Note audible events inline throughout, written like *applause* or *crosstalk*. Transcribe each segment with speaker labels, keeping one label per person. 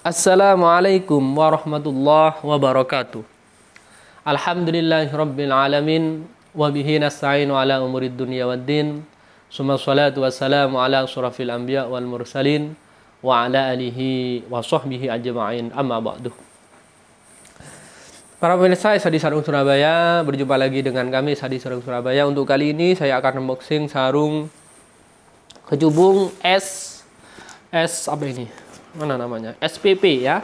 Speaker 1: Assalamualaikum warahmatullahi wabarakatuh. Alhamdulillahirabbil alamin wa bihi nasta'inu ala umurid dunya waddin. Suma salatu wassalamu ala asyrafil anbiya wal mursalin wa ala alihi wa sahbihi ajma'in amma ba'du. Para pemirsa Sadi Sarung Surabaya, berjumpa lagi dengan kami Sadi Sarung Surabaya. Untuk kali ini saya akan unboxing sarung kejubung S S apa ini? mana namanya SPP ya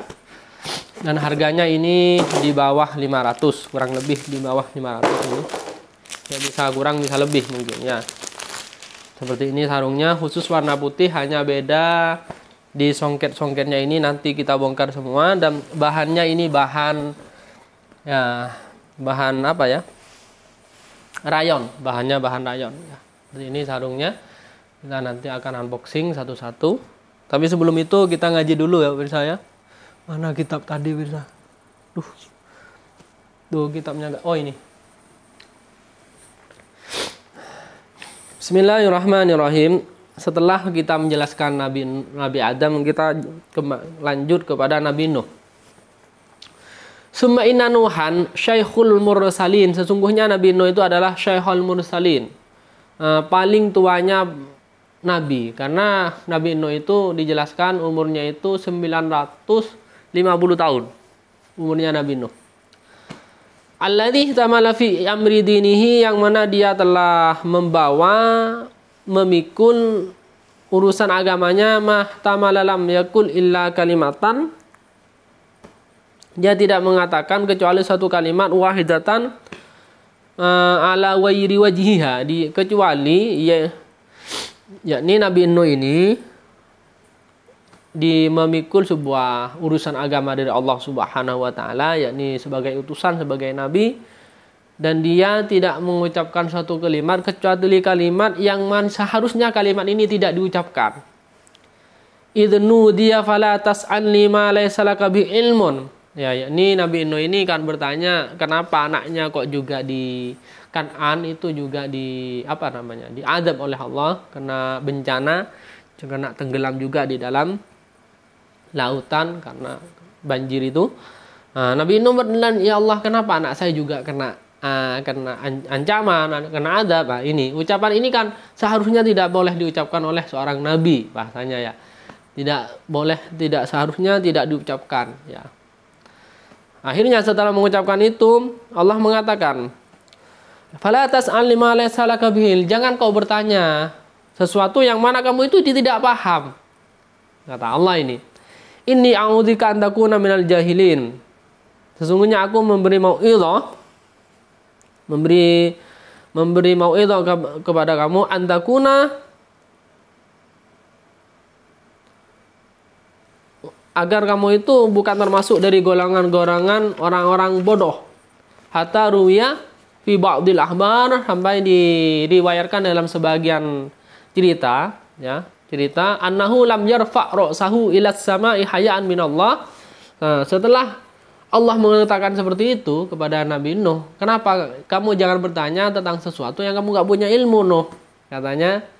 Speaker 1: dan harganya ini di bawah 500 kurang lebih di bawah 500 ini ya bisa kurang bisa lebih mungkin ya seperti ini sarungnya khusus warna putih hanya beda di songket-songketnya ini nanti kita bongkar semua dan bahannya ini bahan ya bahan apa ya rayon bahannya bahan rayon ya. ini sarungnya kita nanti akan unboxing satu-satu tapi sebelum itu kita ngaji dulu ya pemirsa ya. Mana kitab tadi pemirsa? Duh. Duh kitabnya enggak. Oh ini. Bismillahirrahmanirrahim. Setelah kita menjelaskan Nabi Nabi Adam, kita lanjut kepada Nabi Nuh. Summa inna Nuhan syaikhul mursalin. Sesungguhnya Nabi Nuh itu adalah syaikhul mursalin. Uh, paling tuanya Nabi karena Nabi Nuh itu dijelaskan umurnya itu 950 tahun umurnya Nabi Nuh. Alladhi tamala fi amri dinihi yang mana dia telah membawa memikul urusan agamanya mah tamalalam yakul illa kalimatan dia tidak mengatakan kecuali satu kalimat wahidatan uh, ala wairi wajihiha kecuali ya yakni Nabi Nuh ini di memikul sebuah urusan agama dari Allah Subhanahu wa taala yakni sebagai utusan sebagai nabi dan dia tidak mengucapkan suatu kalimat kecuali kalimat yang man seharusnya kalimat ini tidak diucapkan. Idnu dia fala tas'al lima laisa bi ilmun. Ya, yakni Nabi Nuh ini kan bertanya, kenapa anaknya kok juga di Kan'an itu juga di apa namanya diadab oleh Allah karena bencana kena tenggelam juga di dalam lautan karena banjir itu nah, Nabi Nuh ya Allah kenapa anak saya juga kena uh, kena ancaman kena adab nah, ini ucapan ini kan seharusnya tidak boleh diucapkan oleh seorang nabi bahasanya ya tidak boleh tidak seharusnya tidak diucapkan ya akhirnya setelah mengucapkan itu Allah mengatakan Fala atas lima Jangan kau bertanya sesuatu yang mana kamu itu tidak paham. Kata Allah ini. Ini a'udzika antaku takuna minal jahilin. Sesungguhnya aku memberi mau'izah memberi memberi mau'izah ke, kepada kamu antakuna agar kamu itu bukan termasuk dari golongan-golongan orang-orang bodoh. Hatta ruya fi ba'dil ahbar sampai diriwayatkan dalam sebagian cerita ya cerita annahu lam yarfa ra'sahu ila sama'i hayaan minallah nah, setelah Allah mengatakan seperti itu kepada Nabi Nuh kenapa kamu jangan bertanya tentang sesuatu yang kamu nggak punya ilmu Nuh katanya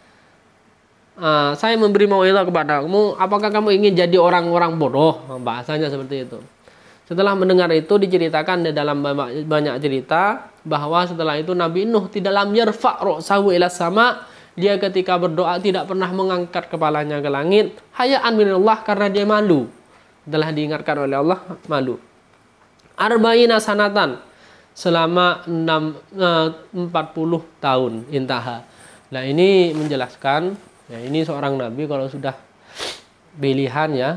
Speaker 1: Uh, saya memberi mauizah kepada kamu apakah kamu ingin jadi orang-orang bodoh bahasanya seperti itu setelah mendengar itu diceritakan di dalam banyak cerita bahwa setelah itu Nabi Nuh tidak lam yarfa ra'sahu ila sama dia ketika berdoa tidak pernah mengangkat kepalanya ke langit hayaan minallah karena dia malu telah diingatkan oleh Allah malu arba'ina sanatan selama 6, 40 eh, tahun intaha nah ini menjelaskan ya ini seorang nabi kalau sudah pilihan ya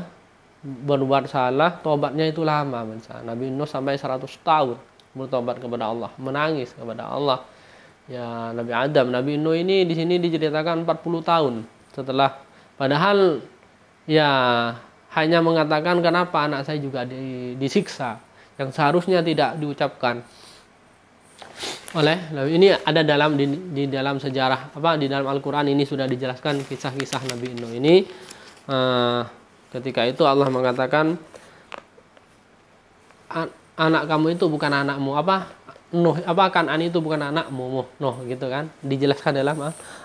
Speaker 1: berbuat salah tobatnya itu lama Nabi Nuh sampai 100 tahun bertobat kepada Allah, menangis kepada Allah. Ya Nabi Adam, Nabi Nuh ini di sini diceritakan 40 tahun setelah padahal ya hanya mengatakan kenapa anak saya juga di, disiksa yang seharusnya tidak diucapkan oleh ini ada dalam di, di dalam sejarah apa di dalam Al-Qur'an ini sudah dijelaskan kisah-kisah Nabi Nuh ini uh, ketika itu Allah mengatakan anak kamu itu bukan anakmu apa Nuh apa ani itu bukan anakmu Nuh gitu kan dijelaskan dalam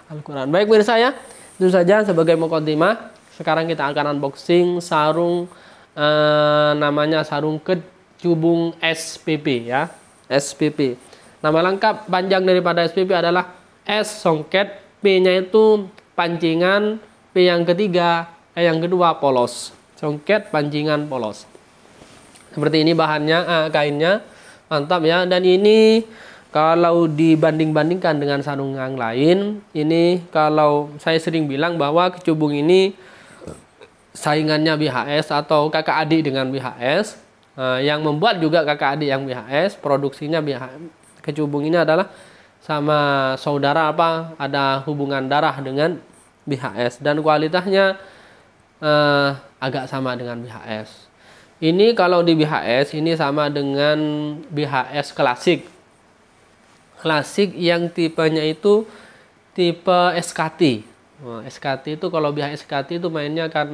Speaker 1: Al-Qur'an. Baik pemirsa ya, itu saja sebagai mukadimah. Sekarang kita akan unboxing sarung eh, namanya sarung kecubung SPP ya. SPP. Nama lengkap panjang daripada SPP adalah S songket P-nya itu pancingan, P yang ketiga, eh yang kedua polos. Songket pancingan polos. Seperti ini bahannya, eh, kainnya. Mantap ya. Dan ini kalau dibanding-bandingkan dengan sarung yang lain, ini kalau saya sering bilang bahwa kecubung ini saingannya BHS atau kakak adik dengan BHS. Eh, yang membuat juga kakak adik yang BHS, produksinya BHS. Kecubung ini adalah sama saudara apa ada hubungan darah dengan BHS dan kualitasnya uh, agak sama dengan BHS ini kalau di BHS ini sama dengan BHS klasik. Klasik yang tipenya itu tipe SKT. Nah, SKT itu kalau BHS SKT itu mainnya kan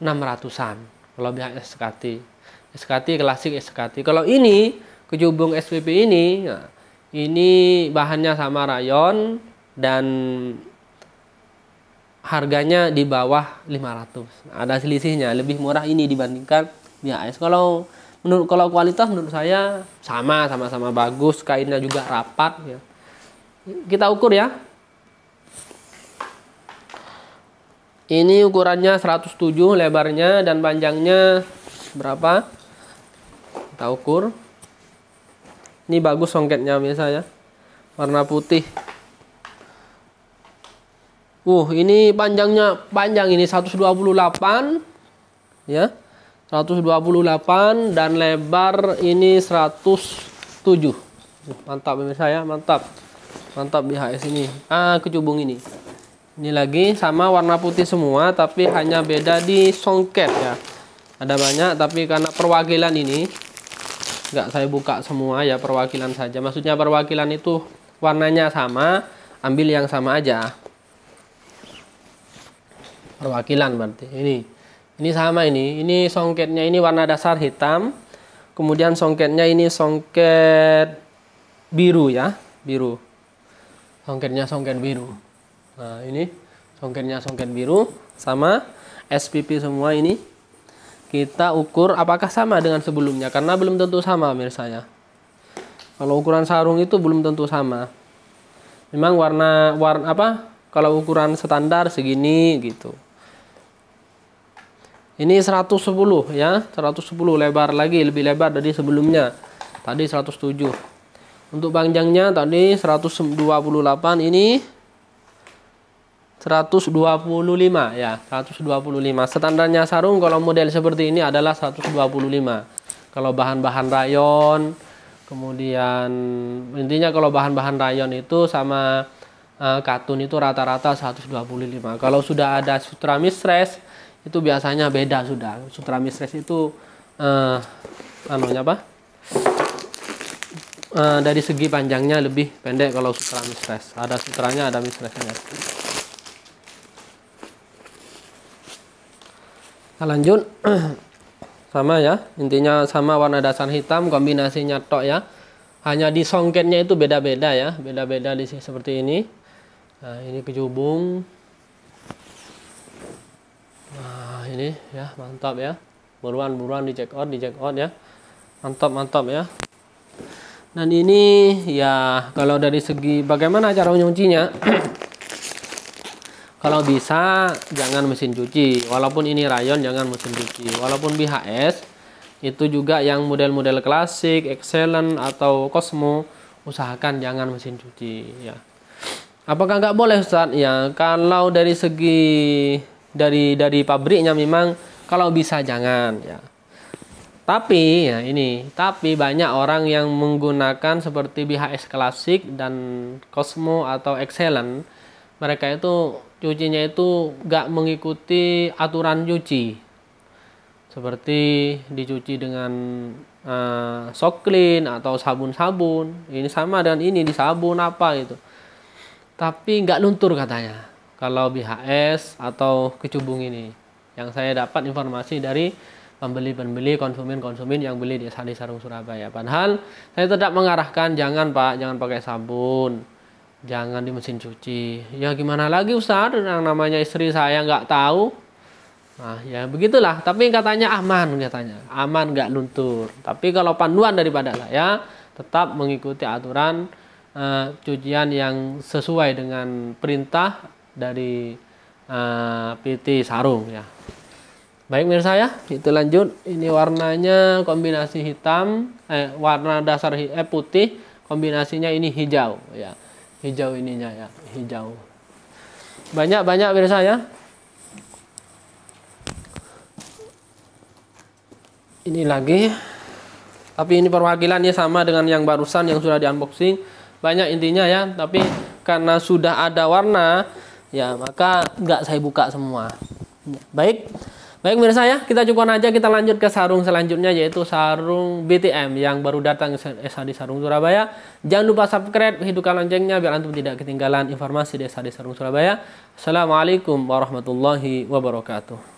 Speaker 1: 600-an. Kalau BHS SKT. SKT klasik SKT. Kalau ini kejubung SPP ini nah, ini bahannya sama rayon dan harganya di bawah 500. Ada selisihnya, lebih murah ini dibandingkan Ya, bias kalau menurut kalau kualitas menurut saya sama sama-sama bagus kainnya juga rapat ya kita ukur ya ini ukurannya 107 lebarnya dan panjangnya berapa kita ukur ini bagus songketnya misalnya, warna putih uh ini panjangnya panjang ini 128 ya 128 dan lebar ini 107 mantap pemirsa ya mantap mantap di HS ini ah kecubung ini ini lagi sama warna putih semua tapi hanya beda di songket ya ada banyak tapi karena perwakilan ini nggak saya buka semua ya perwakilan saja maksudnya perwakilan itu warnanya sama ambil yang sama aja perwakilan berarti ini ini sama ini. Ini songketnya ini warna dasar hitam. Kemudian songketnya ini songket biru ya, biru. Songketnya songket biru. Nah, ini songketnya songket biru sama SPP semua ini kita ukur apakah sama dengan sebelumnya karena belum tentu sama pemirsa ya. Kalau ukuran sarung itu belum tentu sama. Memang warna warna apa? Kalau ukuran standar segini gitu ini 110 ya 110 lebar lagi lebih lebar dari sebelumnya tadi 107 untuk panjangnya tadi 128 ini 125 ya 125 standarnya sarung kalau model seperti ini adalah 125 kalau bahan-bahan rayon kemudian intinya kalau bahan-bahan rayon itu sama uh, katun itu rata-rata 125 kalau sudah ada sutra mistress itu biasanya beda sudah sutra mistress itu uh, anunya apa uh, dari segi panjangnya lebih pendek kalau sutra mistress ada sutranya ada mistressnya nah, lanjut *clears throat* sama ya intinya sama warna dasar hitam kombinasinya tok ya hanya di songketnya itu beda-beda ya beda-beda di sini seperti ini nah ini kejubung ini ya mantap ya buruan buruan di check out di check out ya mantap mantap ya dan ini ya kalau dari segi bagaimana cara menyucinya *clears throat* kalau bisa jangan mesin cuci walaupun ini rayon jangan mesin cuci walaupun BHS itu juga yang model-model klasik excellent atau Cosmo usahakan jangan mesin cuci ya apakah nggak boleh Ustaz ya kalau dari segi dari dari pabriknya memang kalau bisa jangan ya. Tapi ya ini, tapi banyak orang yang menggunakan seperti BHS klasik dan Cosmo atau Excellent. Mereka itu cucinya itu gak mengikuti aturan cuci. Seperti dicuci dengan uh, eh, sok clean atau sabun-sabun. Ini sama dengan ini di sabun apa itu. Tapi nggak luntur katanya kalau BHS atau kecubung ini yang saya dapat informasi dari pembeli-pembeli konsumen-konsumen yang beli di Sandi Sarung Surabaya. Padahal saya tidak mengarahkan jangan Pak, jangan pakai sabun, jangan di mesin cuci. Ya gimana lagi Ustaz, yang namanya istri saya nggak tahu. Nah ya begitulah, tapi katanya aman katanya, aman nggak luntur. Tapi kalau panduan daripada ya tetap mengikuti aturan uh, cucian yang sesuai dengan perintah dari uh, eh, PT Sarung ya. Baik mirsa ya, itu lanjut. Ini warnanya kombinasi hitam, eh warna dasar eh putih, kombinasinya ini hijau ya. Hijau ininya ya, hijau. Banyak-banyak mirsa ya. Ini lagi. Tapi ini perwakilannya sama dengan yang barusan yang sudah di unboxing. Banyak intinya ya, tapi karena sudah ada warna ya maka nggak saya buka semua baik baik mirsa ya kita cukupan aja kita lanjut ke sarung selanjutnya yaitu sarung BTM yang baru datang SHD Sarung Surabaya jangan lupa subscribe hidupkan loncengnya biar antum tidak ketinggalan informasi di SHD Sarung Surabaya Assalamualaikum warahmatullahi wabarakatuh